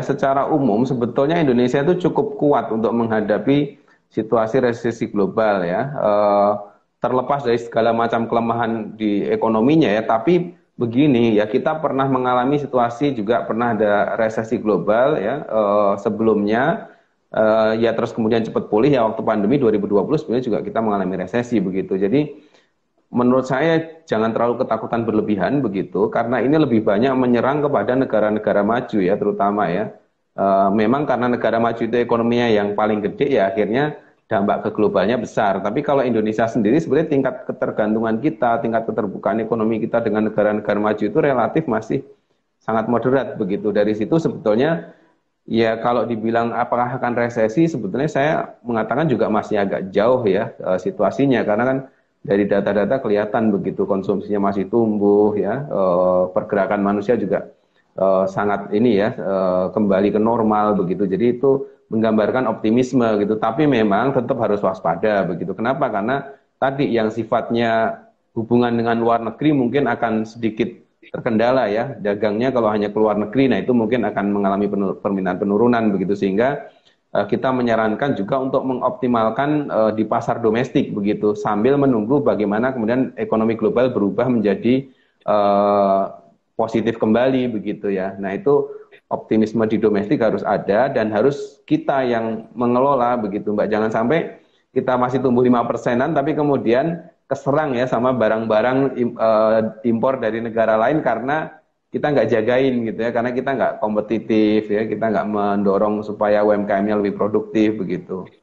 Secara umum sebetulnya Indonesia itu cukup kuat untuk menghadapi situasi resesi global ya. Eh, terlepas dari segala macam kelemahan di ekonominya ya, tapi begini ya kita pernah mengalami situasi juga pernah ada resesi global ya eh, sebelumnya eh, ya terus kemudian cepat pulih ya waktu pandemi 2020 sebenarnya juga kita mengalami resesi begitu. Jadi menurut saya jangan terlalu ketakutan berlebihan begitu karena ini lebih banyak menyerang kepada negara-negara maju ya terutama ya e, memang karena negara maju itu ekonominya yang paling gede ya akhirnya dampak ke globalnya besar tapi kalau Indonesia sendiri sebenarnya tingkat ketergantungan kita tingkat keterbukaan ekonomi kita dengan negara-negara maju itu relatif masih sangat moderat begitu dari situ sebetulnya ya kalau dibilang apakah akan resesi sebetulnya saya mengatakan juga masih agak jauh ya e, situasinya karena kan dari data-data kelihatan begitu konsumsinya masih tumbuh ya eh, pergerakan manusia juga eh, sangat ini ya eh, kembali ke normal begitu jadi itu menggambarkan optimisme gitu tapi memang tetap harus waspada begitu kenapa karena tadi yang sifatnya hubungan dengan luar negeri mungkin akan sedikit terkendala ya dagangnya kalau hanya keluar negeri nah itu mungkin akan mengalami penur permintaan penurunan begitu sehingga Eh, kita menyarankan juga untuk mengoptimalkan uh, di pasar domestik begitu sambil menunggu bagaimana kemudian ekonomi global berubah menjadi uh, positif kembali begitu ya. Nah itu optimisme di domestik harus ada dan harus kita yang mengelola begitu Mbak. Jangan sampai kita masih tumbuh lima persenan tapi kemudian keserang ya sama barang-barang impor dari negara lain karena kita nggak jagain gitu ya karena kita nggak kompetitif ya kita nggak mendorong supaya UMKMnya lebih produktif begitu